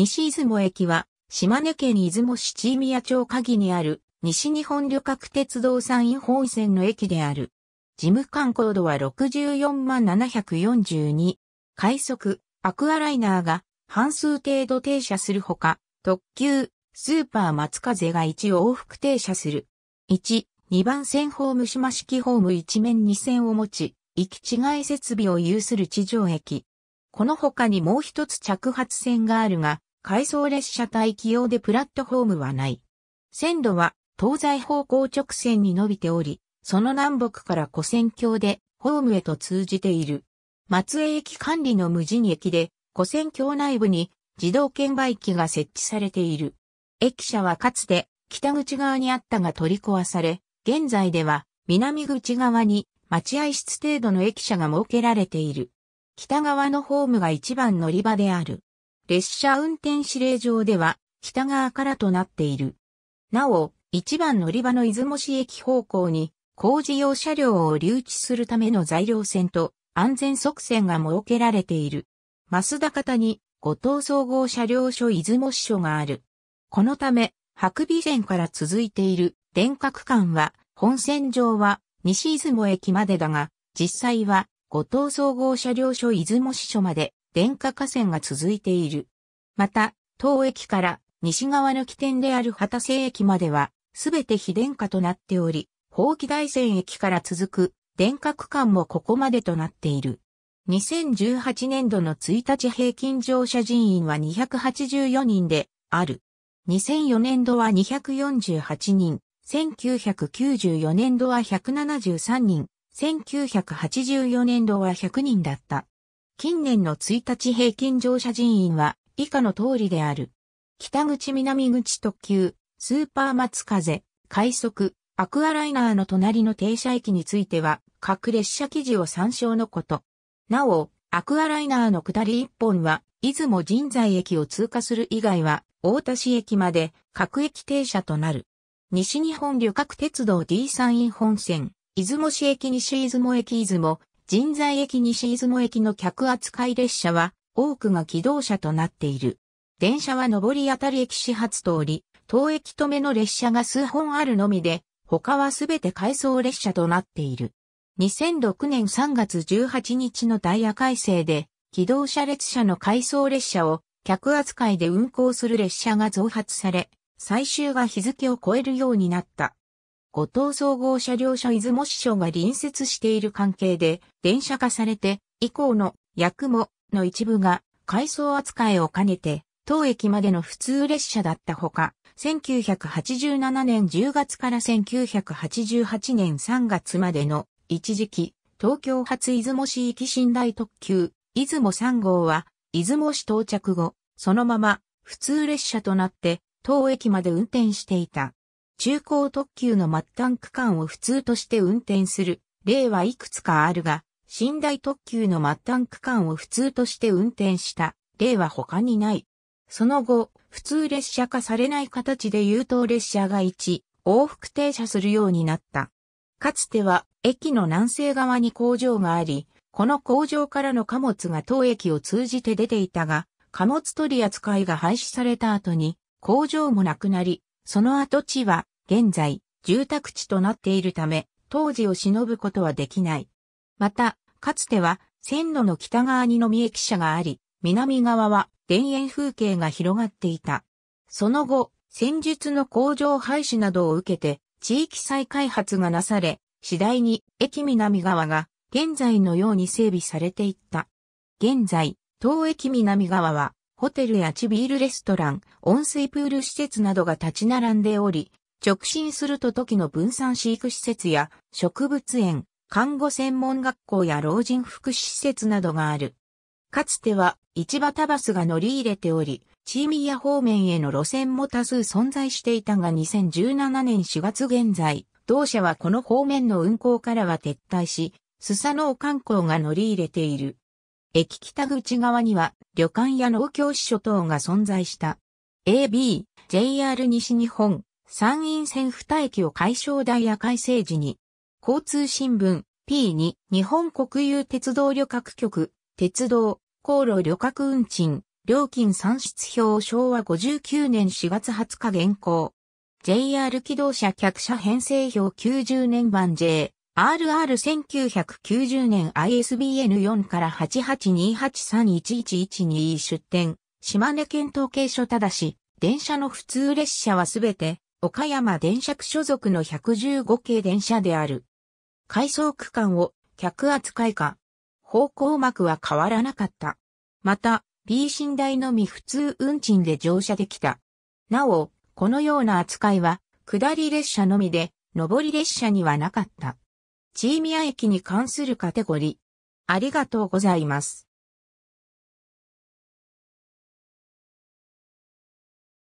西出雲駅は、島根県出雲市ミ宮町鍵にある、西日本旅客鉄道山陰本線の駅である。事務官高度は64万742。快速、アクアライナーが半数程度停車するほか、特急、スーパー松風が1往復停車する。1、2番線ホーム島式ホーム1面2線を持ち、行き違い設備を有する地上駅。この他にもう一つ着発線があるが、回送列車帯起用でプラットフォームはない。線路は東西方向直線に伸びており、その南北から古線橋でホームへと通じている。松江駅管理の無人駅で、古線橋内部に自動券売機が設置されている。駅舎はかつて北口側にあったが取り壊され、現在では南口側に待合室程度の駅舎が設けられている。北側のホームが一番乗り場である。列車運転指令場では北側からとなっている。なお、一番乗り場の出雲市駅方向に工事用車両を留置するための材料線と安全側線が設けられている。増田方に五島総合車両所出雲支所がある。このため、白尾線から続いている電化区間は、本線上は西出雲駅までだが、実際は五島総合車両所出雲支所まで電化河川が続いている。また、当駅から西側の起点である畑瀬駅までは、すべて非電化となっており、法規大線駅から続く電化区間もここまでとなっている。2018年度の1日平均乗車人員は284人である。2004年度は248人、1994年度は173人、1984年度は100人だった。近年の1日平均乗車人員は以下の通りである。北口南口特急、スーパー松風、快速、アクアライナーの隣の停車駅については、各列車記事を参照のこと。なお、アクアライナーの下り1本は、出雲人材駅を通過する以外は、大田市駅まで各駅停車となる。西日本旅客鉄道 D 山陰本線、出雲市駅西出雲駅出雲、人材駅西出雲駅の客扱い列車は、多くが起動車となっている。電車は上り当たり駅始発通り、当駅止めの列車が数本あるのみで、他はすべて回送列車となっている。2006年3月18日のダイヤ改正で、起動車列車の回送列車を客扱いで運行する列車が増発され、最終が日付を超えるようになった。五島総合車両所出雲支所が隣接している関係で、電車化されて、以降の、八雲の一部が、改装扱いを兼ねて、当駅までの普通列車だったほか、1987年10月から1988年3月までの一時期、東京発出雲市行き寝台特急、出雲3号は、出雲市到着後、そのまま普通列車となって、当駅まで運転していた。中高特急の末端区間を普通として運転する例はいくつかあるが、寝台特急の末端区間を普通として運転した例は他にない。その後、普通列車化されない形で優等列車が1、往復停車するようになった。かつては駅の南西側に工場があり、この工場からの貨物が当駅を通じて出ていたが、貨物取り扱いが廃止された後に工場もなくなり、その跡地は、現在、住宅地となっているため、当時を忍ぶことはできない。また、かつては、線路の北側に飲み駅舎があり、南側は田園風景が広がっていた。その後、戦術の工場廃止などを受けて、地域再開発がなされ、次第に駅南側が現在のように整備されていった。現在、東駅南側はホテルや地ビールレストラン、温水プール施設などが立ち並んでおり、直進すると時の分散飼育施設や植物園、看護専門学校や老人福祉施設などがある。かつては市場タバスが乗り入れており、チーミヤ方面への路線も多数存在していたが2017年4月現在、同社はこの方面の運行からは撤退し、スサノオ観光が乗り入れている。駅北口側には旅館や農協支所等が存在した。AB、JR 西日本、山陰線二駅を解消台や改正時に、交通新聞 P2、日本国有鉄道旅客局、鉄道、航路旅客運賃、料金算出表昭和59年4月20日現行。JR 機動車客車編成表90年版 J、RR1990 年 ISBN4 から8 8 2 8 3 1 1 1 2出店、島根県統計所ただし、電車の普通列車はすべて、岡山電車区所属の115系電車である。回送区間を客扱いか。方向幕は変わらなかった。また、B 寝台のみ普通運賃で乗車できた。なお、このような扱いは、下り列車のみで、上り列車にはなかった。チーミア駅に関するカテゴリー。ありがとうございます。